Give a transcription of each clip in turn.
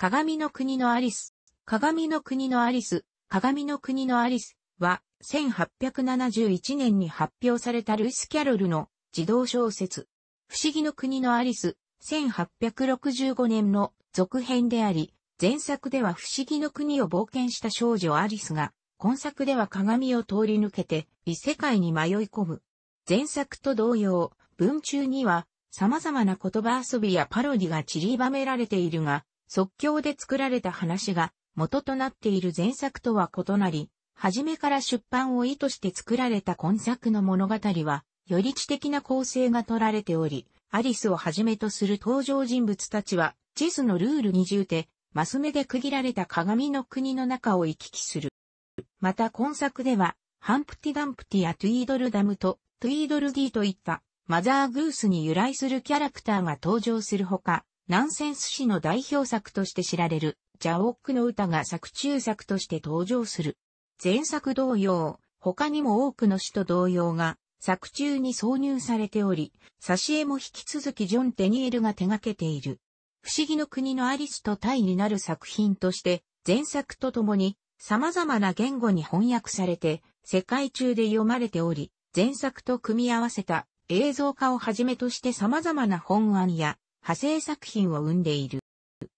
鏡の国のアリス。鏡の国のアリス、鏡の国のアリスは、1871年に発表されたルイス・キャロルの自動小説。不思議の国のアリス、1865年の続編であり、前作では不思議の国を冒険した少女アリスが、今作では鏡を通り抜けて異世界に迷い込む。前作と同様、文中には様々な言葉遊びやパロディが散りばめられているが、即興で作られた話が元となっている前作とは異なり、初めから出版を意図して作られた今作の物語は、より知的な構成が取られており、アリスをはじめとする登場人物たちは、地図のルール二重で、マス目で区切られた鏡の国の中を行き来する。また今作では、ハンプティダンプティやトゥイードルダムとトゥイードルディといったマザーグースに由来するキャラクターが登場するほか、ナンセンス詩の代表作として知られる、ジャオックの歌が作中作として登場する。前作同様、他にも多くの詩と同様が、作中に挿入されており、挿絵も引き続きジョン・テニエルが手掛けている。不思議の国のアリスとタイになる作品として、前作とともに様々な言語に翻訳されて、世界中で読まれており、前作と組み合わせた映像化をはじめとして様々な本案や派生作品を生んでいる。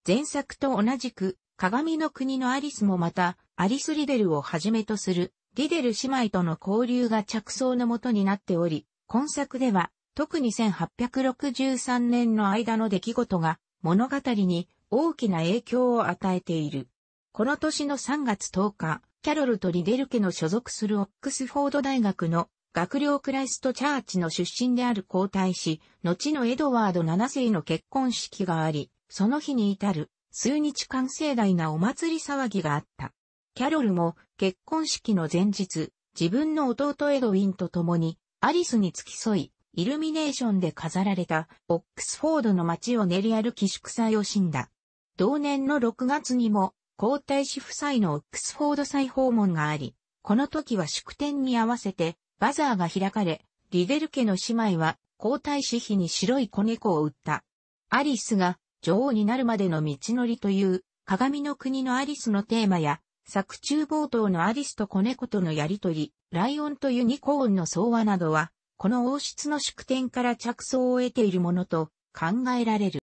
前作と同じく、鏡の国のアリスもまた、アリス・リデルをはじめとする、リデル姉妹との交流が着想のもとになっており、今作では、特に1863年の間の出来事が物語に大きな影響を与えている。この年の3月10日、キャロルとリデル家の所属するオックスフォード大学の学寮クライストチャーチの出身である皇太子、後のエドワード7世の結婚式があり、その日に至る数日間盛大なお祭り騒ぎがあった。キャロルも結婚式の前日、自分の弟エドウィンと共にアリスに付き添い、イルミネーションで飾られたオックスフォードの街を練り歩き祝祭を死んだ。同年の6月にも皇太子夫妻のオックスフォード再訪問があり、この時は祝典に合わせてバザーが開かれ、リデル家の姉妹は皇太子妃に白い子猫を売った。アリスが女王になるまでの道のりという鏡の国のアリスのテーマや作中冒頭のアリスと子猫とのやりとり、ライオンとユニコーンの相話などは、この王室の祝典から着想を得ているものと考えられる。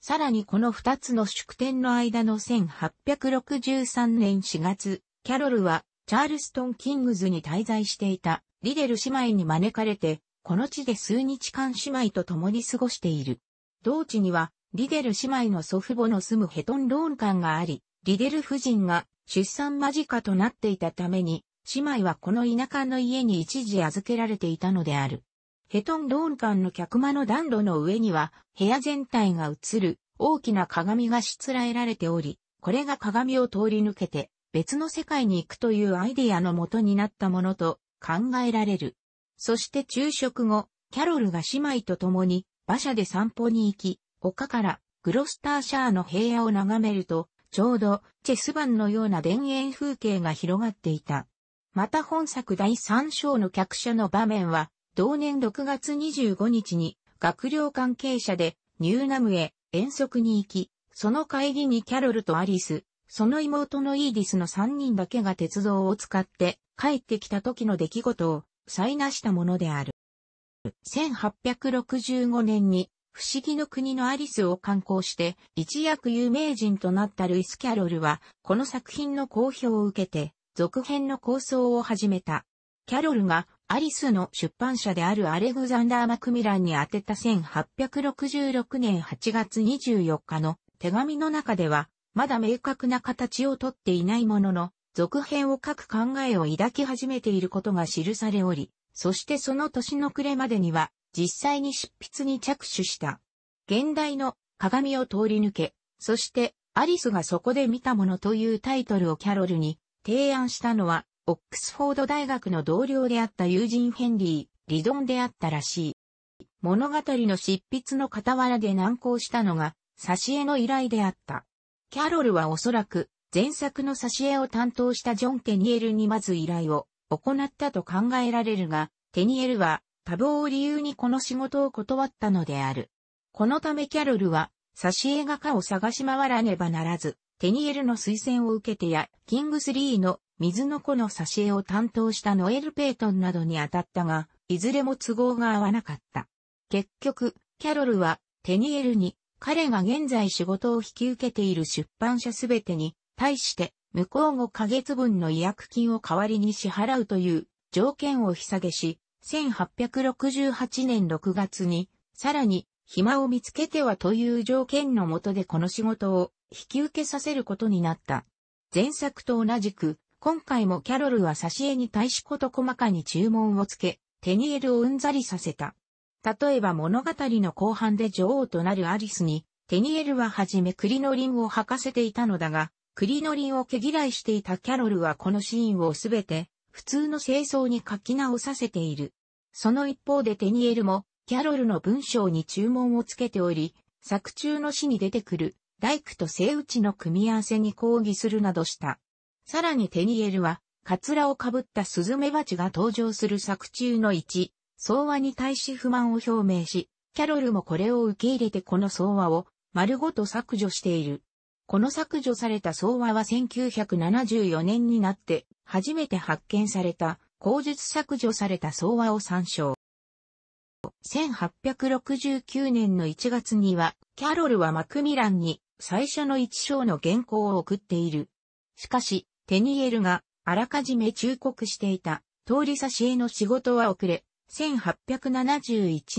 さらにこの二つの祝典の間の1863年4月、キャロルはチャールストン・キングズに滞在していたリデル姉妹に招かれて、この地で数日間姉妹と共に過ごしている。同地には、リデル姉妹の祖父母の住むヘトンローン館があり、リデル夫人が出産間近となっていたために、姉妹はこの田舎の家に一時預けられていたのである。ヘトンローン館の客間の暖炉の上には、部屋全体が映る大きな鏡がしつらえられており、これが鏡を通り抜けて、別の世界に行くというアイデアの元になったものと考えられる。そして昼食後、キャロルが姉妹と共に馬車で散歩に行き、丘からグロスターシャーの平野を眺めると、ちょうどチェス盤のような田園風景が広がっていた。また本作第3章の客車の場面は、同年6月25日に学寮関係者でニューナムへ遠足に行き、その会議にキャロルとアリス、その妹のイーディスの3人だけが鉄道を使って帰ってきた時の出来事を再なしたものである。1865年に不思議の国のアリスを刊行して一躍有名人となったルイス・キャロルはこの作品の好評を受けて続編の構想を始めた。キャロルがアリスの出版社であるアレグザンダー・マクミランに宛てた1866年8月24日の手紙の中ではまだ明確な形をとっていないものの、続編を書く考えを抱き始めていることが記されおり、そしてその年の暮れまでには、実際に執筆に着手した。現代の鏡を通り抜け、そしてアリスがそこで見たものというタイトルをキャロルに提案したのは、オックスフォード大学の同僚であった友人ヘンリー・リドンであったらしい。物語の執筆の傍らで難航したのが、挿絵の依頼であった。キャロルはおそらく、前作の挿絵を担当したジョン・テニエルにまず依頼を行ったと考えられるが、テニエルは多忙を理由にこの仕事を断ったのである。このためキャロルは、挿絵画家を探し回らねばならず、テニエルの推薦を受けてや、キングスリーの水の子の挿絵を担当したノエル・ペイトンなどに当たったが、いずれも都合が合わなかった。結局、キャロルはテニエルに彼が現在仕事を引き受けている出版社すべてに、対して、向こう5ヶ月分の違約金を代わりに支払うという条件を引下げし、1868年6月に、さらに、暇を見つけてはという条件のもとでこの仕事を引き受けさせることになった。前作と同じく、今回もキャロルは挿絵に対しこと細かに注文をつけ、テニエルをうんざりさせた。例えば物語の後半で女王となるアリスに、テニエルははじめ栗のンを履かせていたのだが、栗のンを毛嫌いしていたキャロルはこのシーンをすべて、普通の清掃に書き直させている。その一方でテニエルも、キャロルの文章に注文をつけており、作中の詩に出てくる、大工と聖打ちの組み合わせに抗議するなどした。さらにテニエルは、カツラをかぶったスズメバチが登場する作中の1、総和に対し不満を表明し、キャロルもこれを受け入れてこの総和を丸ごと削除している。この削除された総和は1974年になって初めて発見された口述削除された総和を参照。1869年の1月には、キャロルはマクミランに最初の一章の原稿を送っている。しかし、テニエルがあらかじめ忠告していた通り差し絵の仕事は遅れ、1871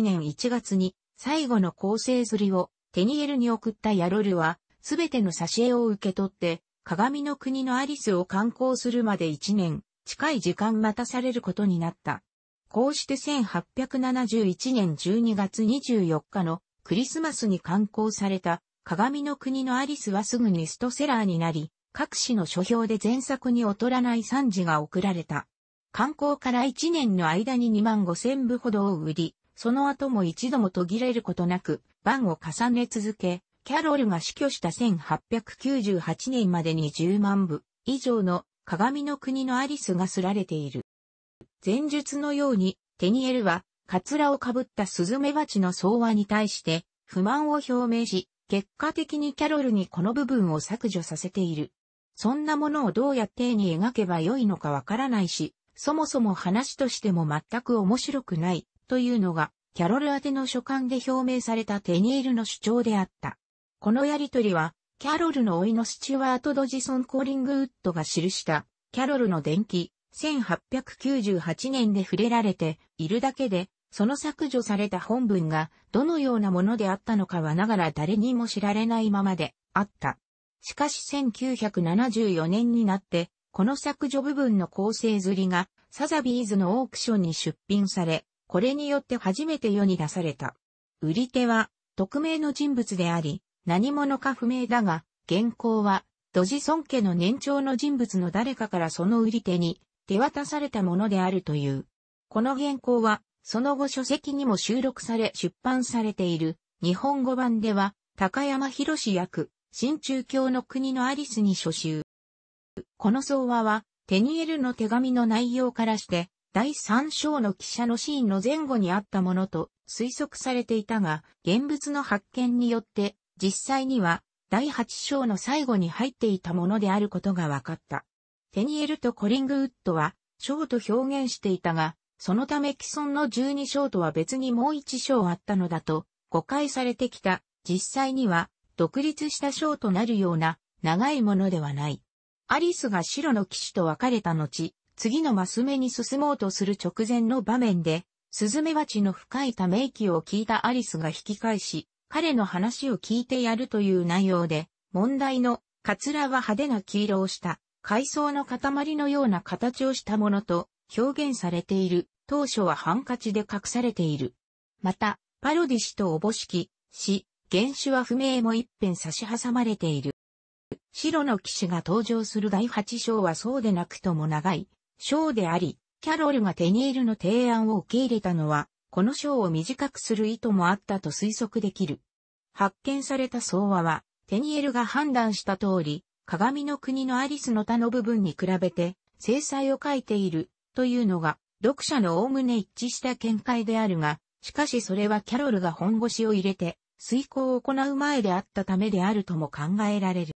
年1月に最後の構成釣りをテニエルに送ったヤロルは、すべての挿絵を受け取って、鏡の国のアリスを観光するまで1年、近い時間待たされることになった。こうして1871年12月24日のクリスマスに刊行された鏡の国のアリスはすぐにストセラーになり、各紙の書評で前作に劣らない賛辞が送られた。観光から1年の間に2万5千部ほどを売り、その後も一度も途切れることなく、番を重ね続け、キャロルが死去した1898年までに10万部以上の鏡の国のアリスがすられている。前述のように、テニエルは、カツラをかぶったスズメバチの総和に対して、不満を表明し、結果的にキャロルにこの部分を削除させている。そんなものをどうやって絵に描けばよいのかわからないし、そもそも話としても全く面白くない、というのが、キャロル宛ての書簡で表明されたテニエルの主張であった。このやりとりは、キャロルのいのスチュワート・ドジソン・コーリングウッドが記した、キャロルの伝記、1898年で触れられているだけで、その削除された本文がどのようなものであったのかはながら誰にも知られないままであった。しかし1974年になってこの削除部分の構成刷りがサザビーズのオークションに出品され、これによって初めて世に出された。売り手は匿名の人物であり、何者か不明だが、現行はドジソン家の年長の人物の誰かからその売り手に手渡されたものであるという。この原稿は、その後書籍にも収録され出版されている日本語版では、高山博士役、新中教の国のアリスに初集。この相話は、テニエルの手紙の内容からして、第三章の記者のシーンの前後にあったものと推測されていたが、現物の発見によって、実際には、第八章の最後に入っていたものであることが分かった。テニエルとコリングウッドは、章と表現していたが、そのため既存の12章とは別にもう1章あったのだと誤解されてきた。実際には独立した章となるような長いものではない。アリスが白の騎士と別れた後、次のマス目に進もうとする直前の場面で、スズメバチの深いため息を聞いたアリスが引き返し、彼の話を聞いてやるという内容で、問題のカツラは派手な黄色をした、海藻の塊のような形をしたものと表現されている、当初はハンカチで隠されている。また、パロディ氏とおぼしき、し、原種は不明も一辺差し挟まれている。白の騎士が登場する第8章はそうでなくとも長い章であり、キャロルがテニエルの提案を受け入れたのは、この章を短くする意図もあったと推測できる。発見された総話は、テニエルが判断した通り、鏡の国のアリスの他の部分に比べて、制裁を書いている、というのが、読者の概ね一致した見解であるが、しかしそれはキャロルが本腰を入れて、遂行を行う前であったためであるとも考えられる。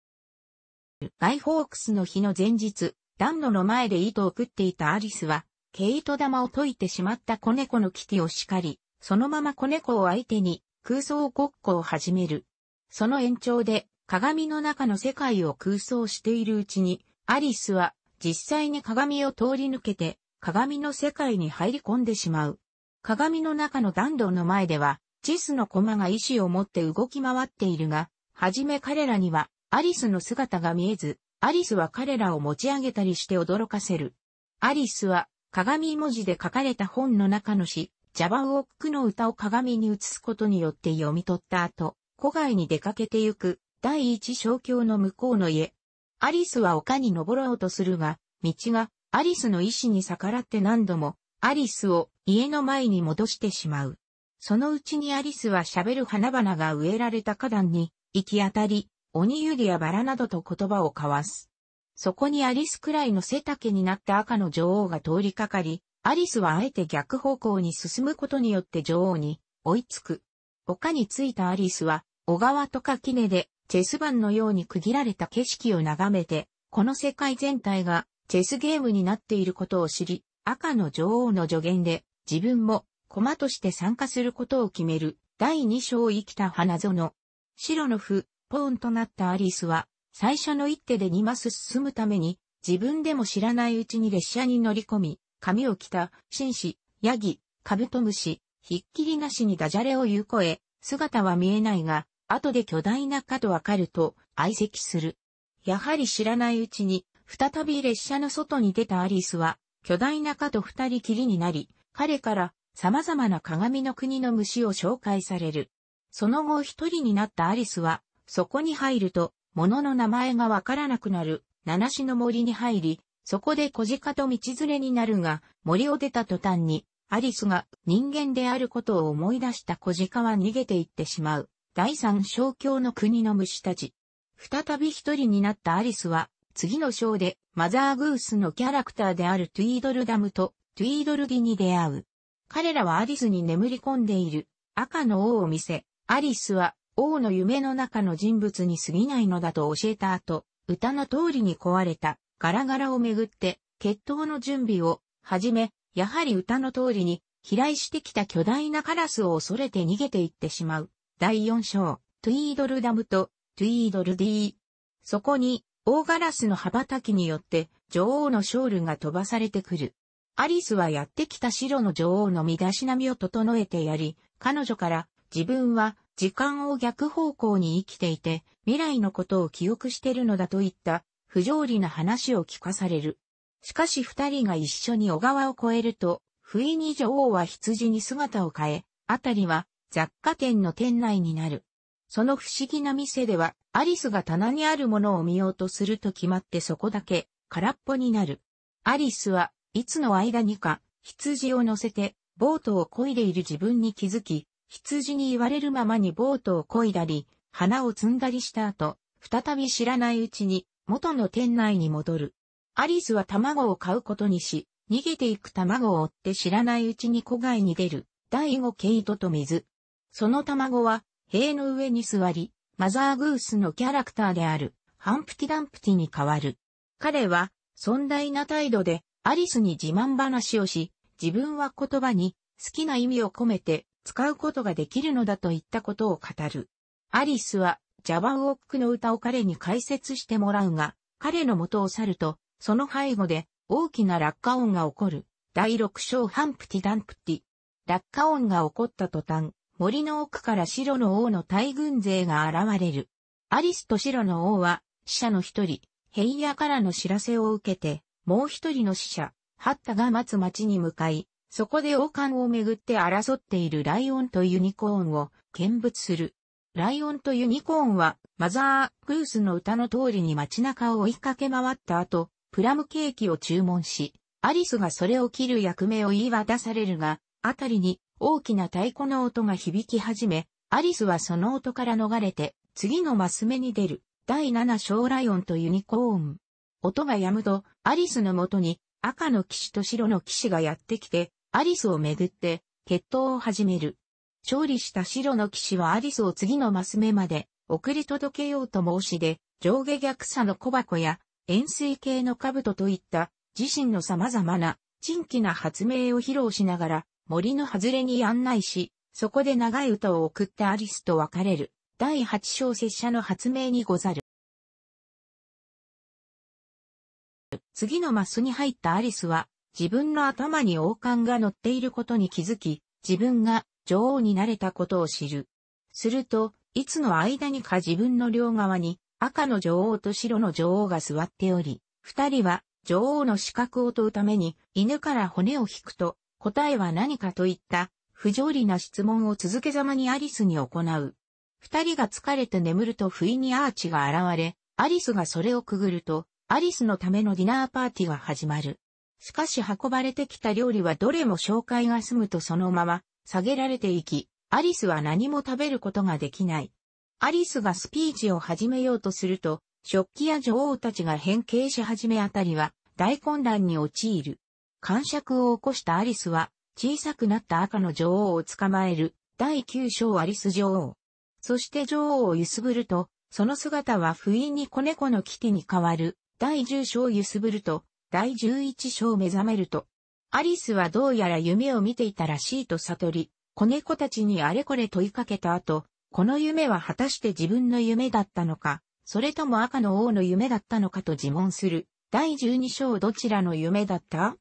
ガイ・ホークスの日の前日、暖炉の前で糸を食っていたアリスは、毛糸玉を解いてしまった子猫のキティを叱り、そのまま子猫を相手に空想ごっこを始める。その延長で鏡の中の世界を空想しているうちに、アリスは実際に鏡を通り抜けて鏡の世界に入り込んでしまう。鏡の中の暖炉の前では、チスの駒が意志を持って動き回っているが、はじめ彼らにはアリスの姿が見えず、アリスは彼らを持ち上げたりして驚かせる。アリスは、鏡文字で書かれた本の中の詩、ジャバウオックの歌を鏡に映すことによって読み取った後、古外に出かけてゆく、第一小教の向こうの家。アリスは丘に登ろうとするが、道がアリスの意志に逆らって何度も、アリスを家の前に戻してしまう。そのうちにアリスは喋る花々が植えられた花壇に行き当たり、鬼ユリやバラなどと言葉を交わす。そこにアリスくらいの背丈になった赤の女王が通りかかり、アリスはあえて逆方向に進むことによって女王に追いつく。丘に着いたアリスは、小川と垣根でチェス盤のように区切られた景色を眺めて、この世界全体がチェスゲームになっていることを知り、赤の女王の助言で自分も駒として参加することを決める第二章生きた花園。白の符、ポーンとなったアリスは、最初の一手で2マス進むために、自分でも知らないうちに列車に乗り込み、髪を着た、紳士、ヤギ、カブトムシ、ひっきりなしにダジャレを言う声、姿は見えないが、後で巨大なカとわかると、相席する。やはり知らないうちに、再び列車の外に出たアリスは、巨大なカと二人きりになり、彼から様々な鏡の国の虫を紹介される。その後一人になったアリスは、そこに入ると、物の名前がわからなくなる、七種の森に入り、そこで小鹿と道連れになるが、森を出た途端に、アリスが人間であることを思い出した小鹿は逃げていってしまう。第三小教の国の虫たち。再び一人になったアリスは、次の章でマザーグースのキャラクターであるトゥイードルダムとトゥイードルディに出会う。彼らはアリスに眠り込んでいる赤の王を見せ、アリスは王の夢の中の人物に過ぎないのだと教えた後、歌の通りに壊れたガラガラをめぐって決闘の準備を始め、やはり歌の通りに飛来してきた巨大なカラスを恐れて逃げていってしまう。第4章、トゥイードルダムとトゥイードルディー。そこに、大ガラスの羽ばたきによって女王のショールが飛ばされてくる。アリスはやってきた白の女王の身だしなみを整えてやり、彼女から自分は時間を逆方向に生きていて、未来のことを記憶してるのだといった不条理な話を聞かされる。しかし二人が一緒に小川を越えると、不意に女王は羊に姿を変え、あたりは雑貨店の店内になる。その不思議な店では、アリスが棚にあるものを見ようとすると決まってそこだけ空っぽになる。アリスはいつの間にか羊を乗せてボートを漕いでいる自分に気づき、羊に言われるままにボートを漕いだり、花を摘んだりした後、再び知らないうちに元の店内に戻る。アリスは卵を買うことにし、逃げていく卵を追って知らないうちに子外に出る、第五毛糸と水。その卵は、塀の上に座り、マザーグースのキャラクターである、ハンプティダンプティに変わる。彼は、尊大な態度で、アリスに自慢話をし、自分は言葉に、好きな意味を込めて、使うことができるのだといったことを語る。アリスはジャバウオックの歌を彼に解説してもらうが、彼の元を去ると、その背後で大きな落下音が起こる。第六章ハンプティダンプティ。落下音が起こった途端、森の奥から白の王の大軍勢が現れる。アリスと白の王は、死者の一人、ヘイヤからの知らせを受けて、もう一人の死者、ハッタが待つ町に向かい、そこで王冠をめぐって争っているライオンとユニコーンを見物する。ライオンとユニコーンは、マザー・グースの歌の通りに街中を追いかけ回った後、プラムケーキを注文し、アリスがそれを切る役目を言い渡されるが、あたりに大きな太鼓の音が響き始め、アリスはその音から逃れて、次のマス目に出る、第七小ライオンとユニコーン。音が止むと、アリスのもとに、赤の騎士と白の騎士がやってきて、アリスをめぐって決闘を始める。勝利した白の騎士はアリスを次のマス目まで送り届けようと申し出、上下逆差の小箱や円錐形の兜といった自身の様々な珍奇な発明を披露しながら森の外れに案内し、そこで長い歌を送ってアリスと別れる。第8章拙者の発明にござる。次のマスに入ったアリスは自分の頭に王冠が乗っていることに気づき、自分が女王になれたことを知る。すると、いつの間にか自分の両側に赤の女王と白の女王が座っており、二人は女王の資格を問うために犬から骨を引くと答えは何かといった不条理な質問を続けざまにアリスに行う。二人が疲れて眠ると不意にアーチが現れ、アリスがそれをくぐると、アリスのためのディナーパーティーが始まる。しかし運ばれてきた料理はどれも紹介が済むとそのまま下げられていき、アリスは何も食べることができない。アリスがスピーチを始めようとすると、食器や女王たちが変形し始めあたりは大混乱に陥る。感触を起こしたアリスは小さくなった赤の女王を捕まえる第9章アリス女王。そして女王を揺すぶると、その姿は不意に子猫のキティに変わる第10章揺すぶると、第11章目覚めると、アリスはどうやら夢を見ていたらしいと悟り、子猫たちにあれこれ問いかけた後、この夢は果たして自分の夢だったのか、それとも赤の王の夢だったのかと自問する。第12章どちらの夢だった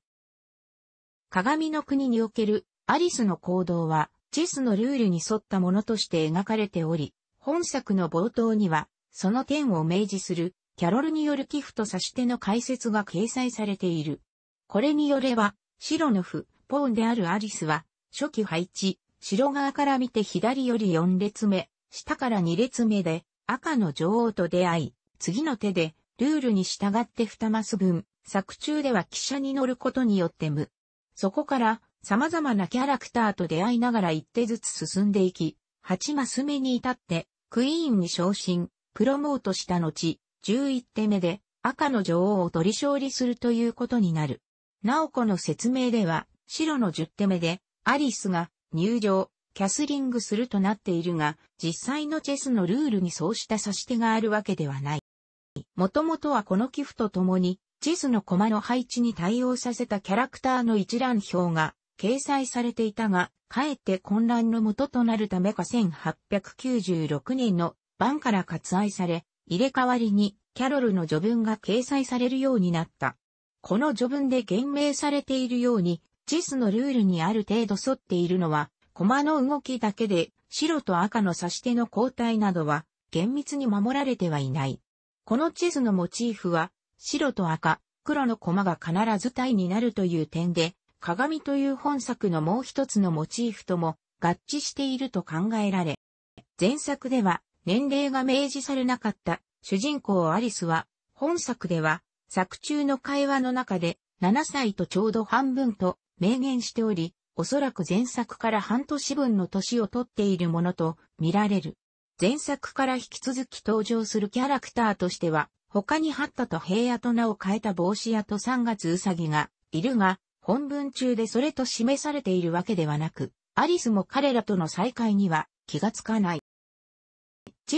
鏡の国におけるアリスの行動は、チェスのルールに沿ったものとして描かれており、本作の冒頭には、その点を明示するキャロルによる寄付と差し手の解説が掲載されている。これによれば、白のフ、ポーンであるアリスは、初期配置、白側から見て左より4列目、下から2列目で、赤の女王と出会い、次の手で、ルールに従って2マス分、作中では汽車に乗ることによって無。そこから、様々なキャラクターと出会いながら一手ずつ進んでいき、8マス目に至って、クイーンに昇進、プロモートした後、11手目で赤の女王を取り勝利するということになる。なおこの説明では、白の10手目で、アリスが入場、キャスリングするとなっているが、実際のチェスのルールにそうした指し手があるわけではない。もともとはこの寄付とともに、チェスの駒の配置に対応させたキャラクターの一覧表が掲載されていたが、かえって混乱の元となるためか1896年の番から割愛され、入れ替わりにキャロルの序文が掲載されるようになった。この序文で言明されているように、地図のルールにある程度沿っているのは、駒の動きだけで、白と赤の指し手の交代などは、厳密に守られてはいない。この地図のモチーフは、白と赤、黒の駒が必ず体になるという点で、鏡という本作のもう一つのモチーフとも合致していると考えられ、前作では年齢が明示されなかった主人公アリスは、本作では、作中の会話の中で、7歳とちょうど半分と明言しており、おそらく前作から半年分の年をとっているものと見られる。前作から引き続き登場するキャラクターとしては、他にハッタと平野と名を変えた帽子屋と三月ウサギがいるが、本文中でそれと示されているわけではなく、アリスも彼らとの再会には気がつかない。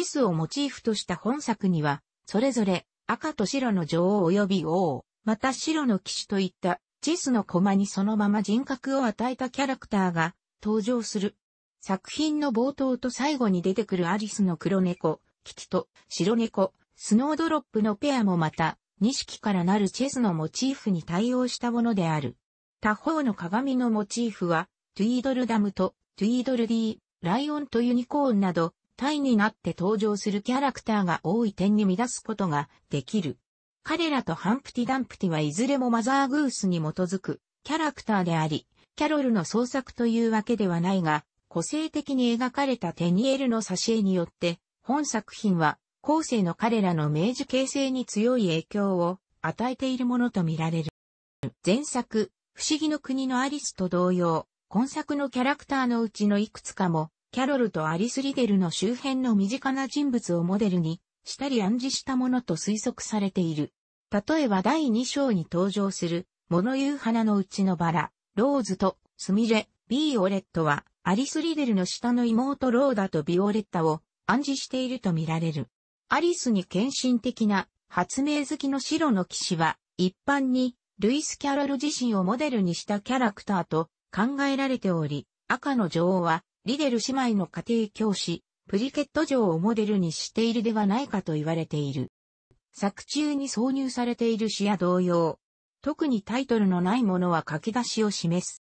ェスをモチーフとした本作には、それぞれ赤と白の女王及び王、また白の騎士といったェスの駒にそのまま人格を与えたキャラクターが登場する。作品の冒頭と最後に出てくるアリスの黒猫、キキと白猫、スノードロップのペアもまた、錦からなるチェスのモチーフに対応したものである。他方の鏡のモチーフは、トゥイードルダムとトゥイードルディー、ライオンとユニコーンなど、体になって登場するキャラクターが多い点に乱すことができる。彼らとハンプティ・ダンプティはいずれもマザーグースに基づくキャラクターであり、キャロルの創作というわけではないが、個性的に描かれたテニエルの挿絵によって、本作品は後世の彼らの明治形成に強い影響を与えているものとみられる。前作、不思議の国のアリスと同様、今作のキャラクターのうちのいくつかも、キャロルとアリス・リデルの周辺の身近な人物をモデルにしたり暗示したものと推測されている。例えば第2章に登場する、物言う花のうちのバラ、ローズとスミレ、ビーオレットは、アリス・リデルの下の妹ローダとビオレッタを暗示していると見られる。アリスに献身的な発明好きの白の騎士は、一般にルイス・キャロル自身をモデルにしたキャラクターと考えられており、赤の女王はリデル姉妹の家庭教師、プリケット城をモデルにしているではないかと言われている。作中に挿入されている詩や同様、特にタイトルのないものは書き出しを示す。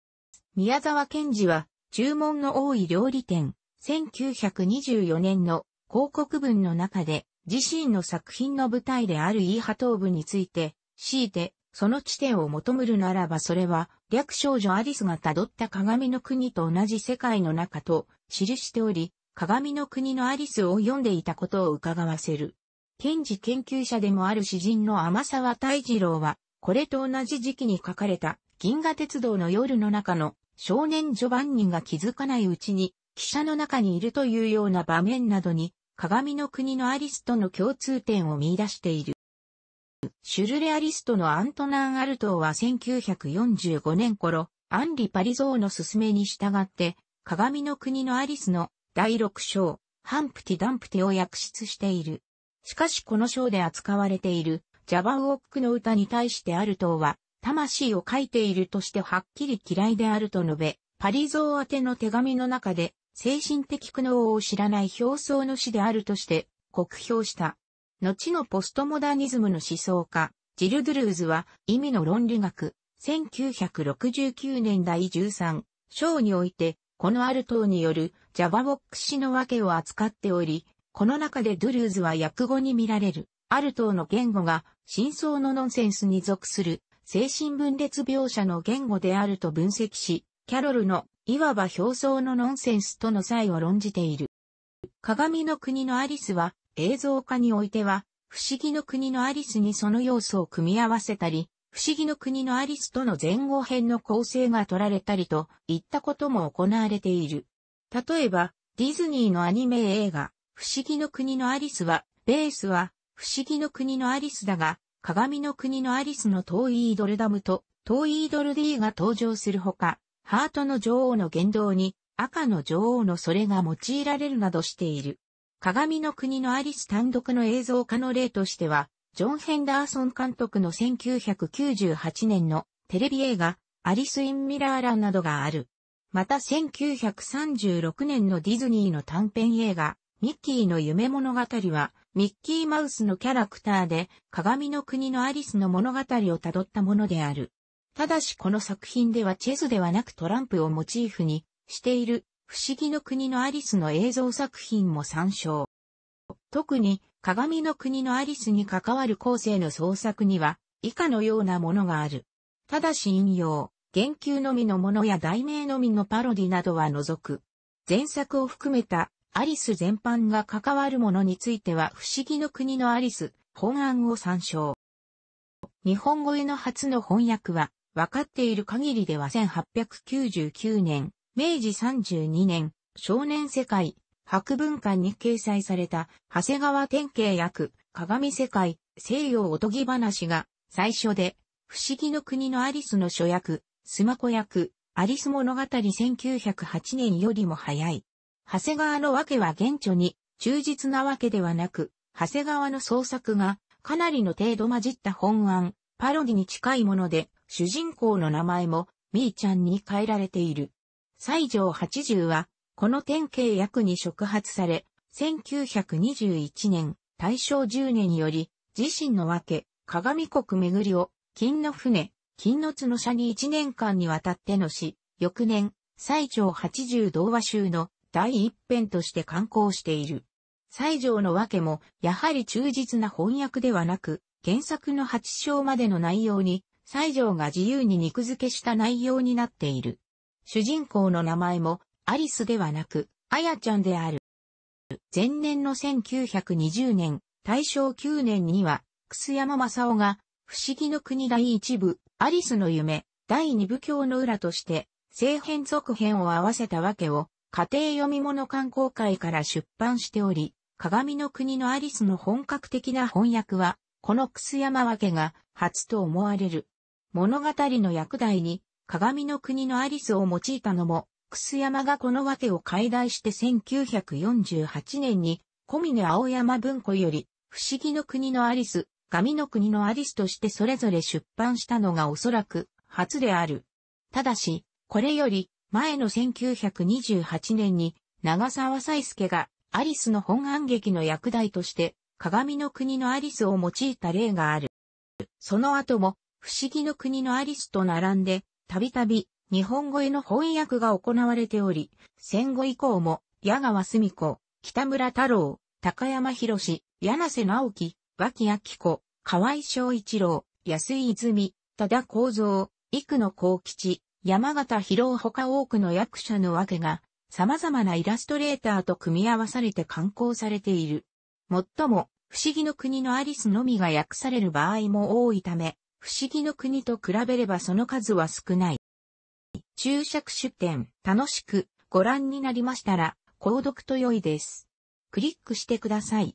宮沢賢治は、注文の多い料理店、1924年の広告文の中で、自身の作品の舞台であるイーハトーブについて、強いて、その地点を求むるならばそれは、略少女アリスが辿った鏡の国と同じ世界の中と記しており、鏡の国のアリスを読んでいたことを伺わせる。賢治研究者でもある詩人の天沢大二郎は、これと同じ時期に書かれた銀河鉄道の夜の中の少年ジョバンニが気づかないうちに、汽車の中にいるというような場面などに、鏡の国のアリスとの共通点を見出している。シュルレアリストのアントナン・アルトーは1945年頃、アンリ・パリゾーの勧めに従って、鏡の国のアリスの第6章、ハンプティ・ダンプティを訳出している。しかしこの章で扱われているジャバウオックの歌に対してアルトーは、魂を書いているとしてはっきり嫌いであると述べ、パリゾー宛ての手紙の中で、精神的苦悩を知らない表層の死であるとして、酷評した。後のポストモダニズムの思想家、ジル・ドゥルーズは、意味の論理学、1969年第13章において、このある等によるジャバボック x の訳を扱っており、この中でドゥルーズは訳語に見られる、ある等の言語が真相のノンセンスに属する、精神分裂描写の言語であると分析し、キャロルの、いわば表層のノンセンスとの際を論じている。鏡の国のアリスは、映像化においては、不思議の国のアリスにその要素を組み合わせたり、不思議の国のアリスとの前後編の構成が取られたりといったことも行われている。例えば、ディズニーのアニメ映画、不思議の国のアリスは、ベースは、不思議の国のアリスだが、鏡の国のアリスの遠いイードルダムと遠いイードルディーが登場するほか、ハートの女王の言動に赤の女王のそれが用いられるなどしている。鏡の国のアリス単独の映像化の例としては、ジョン・ヘンダーソン監督の1998年のテレビ映画、アリス・イン・ミラーランなどがある。また1936年のディズニーの短編映画、ミッキーの夢物語は、ミッキーマウスのキャラクターで、鏡の国のアリスの物語を辿ったものである。ただしこの作品ではチェスではなくトランプをモチーフにしている不思議の国のアリスの映像作品も参照。特に、鏡の国のアリスに関わる後世の創作には、以下のようなものがある。ただし引用、言及のみのものや題名のみのパロディなどは除く。前作を含めたアリス全般が関わるものについては不思議の国のアリス本案を参照。日本語への初の翻訳は分かっている限りでは1899年明治32年、少年世界、博文館に掲載された、長谷川典慶役、鏡世界、西洋おとぎ話が、最初で、不思議の国のアリスの書役、スマコ役、アリス物語1908年よりも早い。長谷川のわけは現著に、忠実なわけではなく、長谷川の創作が、かなりの程度混じった本案、パロディに近いもので、主人公の名前も、みーちゃんに変えられている。西条80は、この典型役に触発され、1921年、大正10年より、自身のわけ、鏡国巡りを、金の船、金の角社に1年間にわたってのし、翌年、西条80童話集の第一編として刊行している。西条のわけも、やはり忠実な翻訳ではなく、原作の八章までの内容に、西条が自由に肉付けした内容になっている。主人公の名前もアリスではなく、あやちゃんである。前年の1920年、大正9年には、楠山正夫が、不思議の国第一部、アリスの夢、第二部教の裏として、正編続編を合わせたわけを、家庭読み物観光会から出版しており、鏡の国のアリスの本格的な翻訳は、この楠山わけが初と思われる。物語の役題に、鏡の国のアリスを用いたのも、楠山がこの訳を解題して1948年に、小峰青山文庫より、不思議の国のアリス、神の国のアリスとしてそれぞれ出版したのがおそらく初である。ただし、これより前の1928年に長沢斎介がアリスの本案劇の役題として鏡の国のアリスを用いた例がある。その後も不思議の国のアリスと並んでたびたび日本語への翻訳が行われており、戦後以降も、矢川澄子、北村太郎、高山博士、柳瀬直樹、脇明子、河合昭一郎、安井泉、多田幸三、幾野幸吉、山形博夫他多くの役者のわけが、様々なイラストレーターと組み合わされて刊行されている。もっとも、不思議の国のアリスのみが訳される場合も多いため、不思議の国と比べればその数は少ない。注釈出典、楽しくご覧になりましたら、購読と良いです。クリックしてください。